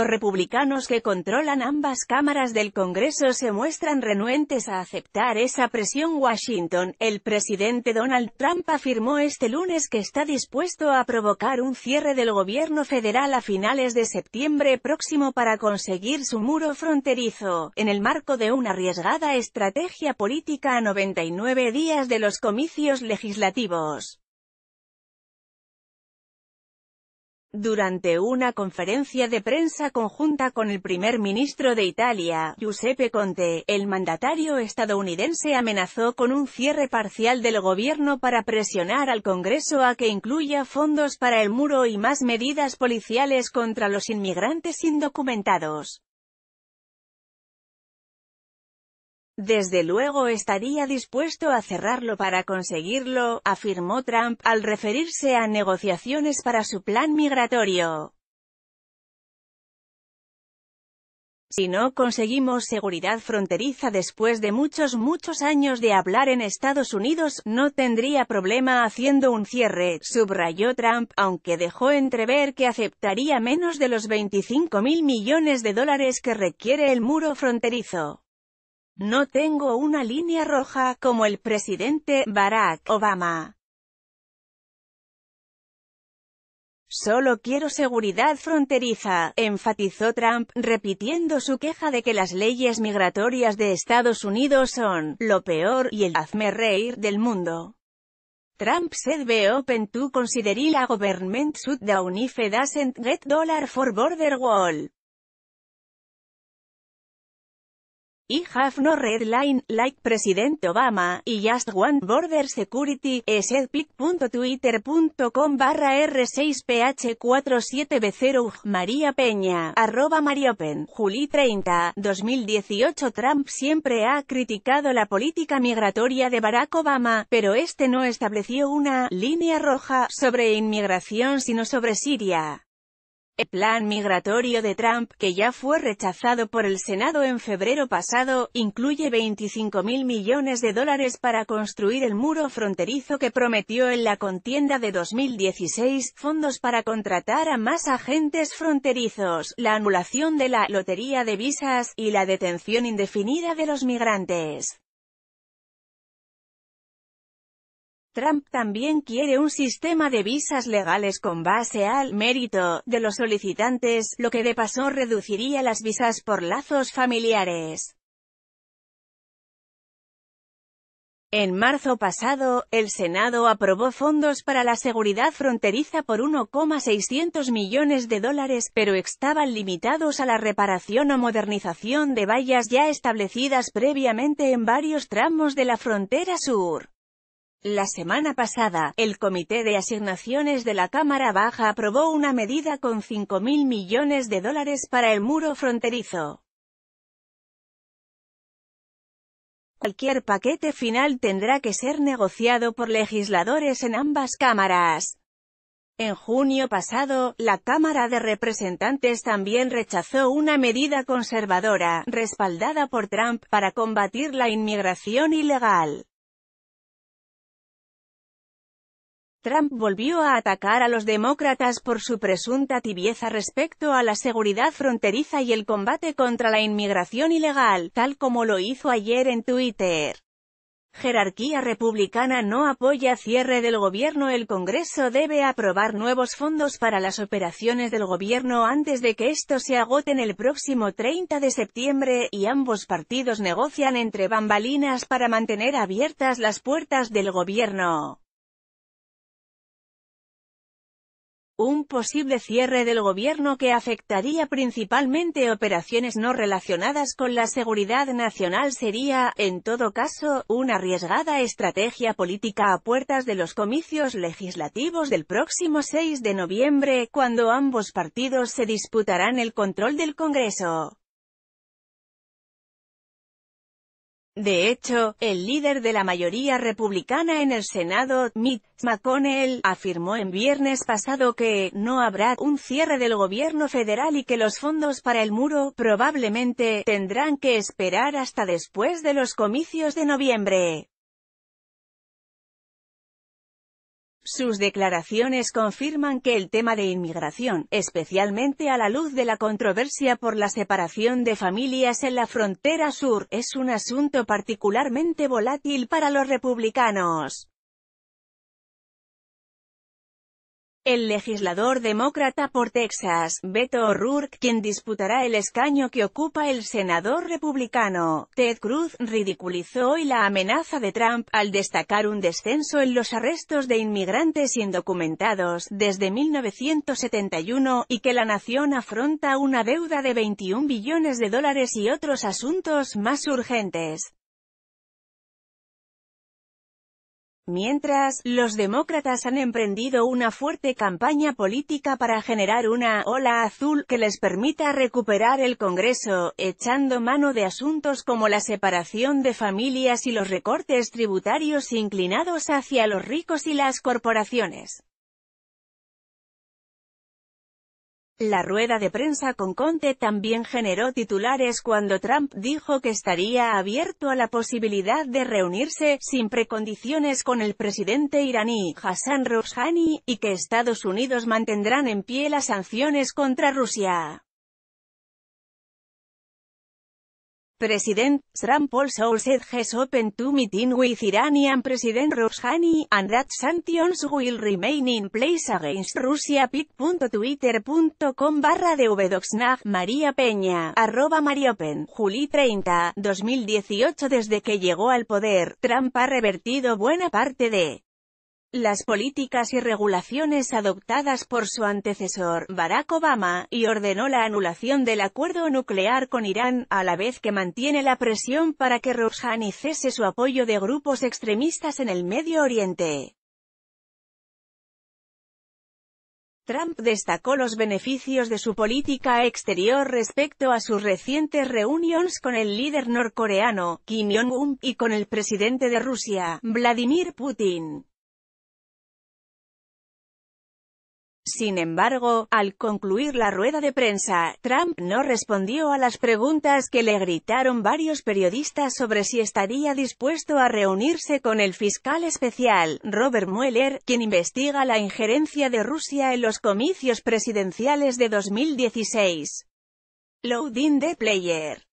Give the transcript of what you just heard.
los republicanos que controlan ambas cámaras del Congreso se muestran renuentes a aceptar esa presión Washington, el presidente Donald Trump afirmó este lunes que está dispuesto a provocar un cierre del gobierno federal a finales de septiembre próximo para conseguir su muro fronterizo, en el marco de una arriesgada estrategia política a 99 días de los comicios legislativos. Durante una conferencia de prensa conjunta con el primer ministro de Italia, Giuseppe Conte, el mandatario estadounidense amenazó con un cierre parcial del gobierno para presionar al Congreso a que incluya fondos para el muro y más medidas policiales contra los inmigrantes indocumentados. Desde luego estaría dispuesto a cerrarlo para conseguirlo, afirmó Trump, al referirse a negociaciones para su plan migratorio. Si no conseguimos seguridad fronteriza después de muchos muchos años de hablar en Estados Unidos, no tendría problema haciendo un cierre, subrayó Trump, aunque dejó entrever que aceptaría menos de los 25 mil millones de dólares que requiere el muro fronterizo. No tengo una línea roja, como el presidente Barack Obama. Solo quiero seguridad fronteriza, enfatizó Trump, repitiendo su queja de que las leyes migratorias de Estados Unidos son lo peor y el hazme reír del mundo. Trump said ve open to consider la government shutdown if it doesn't get dollar for border wall. y have no red line, like President Obama, y just one border security, edpic.twitter.com barra r6ph47b0 María Peña, arroba Mariopen, Juli 30, 2018 Trump siempre ha criticado la política migratoria de Barack Obama, pero este no estableció una línea roja sobre inmigración sino sobre Siria. El plan migratorio de Trump, que ya fue rechazado por el Senado en febrero pasado, incluye 25.000 millones de dólares para construir el muro fronterizo que prometió en la contienda de 2016, fondos para contratar a más agentes fronterizos, la anulación de la «lotería de visas» y la detención indefinida de los migrantes. Trump también quiere un sistema de visas legales con base al mérito de los solicitantes, lo que de paso reduciría las visas por lazos familiares. En marzo pasado, el Senado aprobó fondos para la seguridad fronteriza por 1,600 millones de dólares, pero estaban limitados a la reparación o modernización de vallas ya establecidas previamente en varios tramos de la frontera sur. La semana pasada, el Comité de Asignaciones de la Cámara Baja aprobó una medida con 5.000 millones de dólares para el muro fronterizo. Cualquier paquete final tendrá que ser negociado por legisladores en ambas cámaras. En junio pasado, la Cámara de Representantes también rechazó una medida conservadora, respaldada por Trump, para combatir la inmigración ilegal. Trump volvió a atacar a los demócratas por su presunta tibieza respecto a la seguridad fronteriza y el combate contra la inmigración ilegal, tal como lo hizo ayer en Twitter. Jerarquía republicana no apoya cierre del gobierno El Congreso debe aprobar nuevos fondos para las operaciones del gobierno antes de que esto se agoten el próximo 30 de septiembre, y ambos partidos negocian entre bambalinas para mantener abiertas las puertas del gobierno. Un posible cierre del gobierno que afectaría principalmente operaciones no relacionadas con la seguridad nacional sería, en todo caso, una arriesgada estrategia política a puertas de los comicios legislativos del próximo 6 de noviembre, cuando ambos partidos se disputarán el control del Congreso. De hecho, el líder de la mayoría republicana en el Senado, Mitch McConnell, afirmó en viernes pasado que no habrá un cierre del gobierno federal y que los fondos para el muro probablemente tendrán que esperar hasta después de los comicios de noviembre. Sus declaraciones confirman que el tema de inmigración, especialmente a la luz de la controversia por la separación de familias en la frontera sur, es un asunto particularmente volátil para los republicanos. el legislador demócrata por Texas, Beto O'Rourke, quien disputará el escaño que ocupa el senador republicano, Ted Cruz, ridiculizó hoy la amenaza de Trump al destacar un descenso en los arrestos de inmigrantes indocumentados desde 1971 y que la nación afronta una deuda de 21 billones de dólares y otros asuntos más urgentes. Mientras, los demócratas han emprendido una fuerte campaña política para generar una «ola azul» que les permita recuperar el Congreso, echando mano de asuntos como la separación de familias y los recortes tributarios inclinados hacia los ricos y las corporaciones. La rueda de prensa con Conte también generó titulares cuando Trump dijo que estaría abierto a la posibilidad de reunirse sin precondiciones con el presidente iraní Hassan Rouhani, y que Estados Unidos mantendrán en pie las sanciones contra Rusia. President Trump also said he's open to meeting with Iranian President Rouhani, and that sanctions will remain in place against Russia. pictwittercom barra dvdoxnaf María Peña, arroba Mariopen, Juli 30, 2018 Desde que llegó al poder, Trump ha revertido buena parte de las políticas y regulaciones adoptadas por su antecesor, Barack Obama, y ordenó la anulación del acuerdo nuclear con Irán, a la vez que mantiene la presión para que Rouhani cese su apoyo de grupos extremistas en el Medio Oriente. Trump destacó los beneficios de su política exterior respecto a sus recientes reuniones con el líder norcoreano, Kim Jong-un, y con el presidente de Rusia, Vladimir Putin. Sin embargo, al concluir la rueda de prensa, Trump no respondió a las preguntas que le gritaron varios periodistas sobre si estaría dispuesto a reunirse con el fiscal especial, Robert Mueller, quien investiga la injerencia de Rusia en los comicios presidenciales de 2016. Loading the player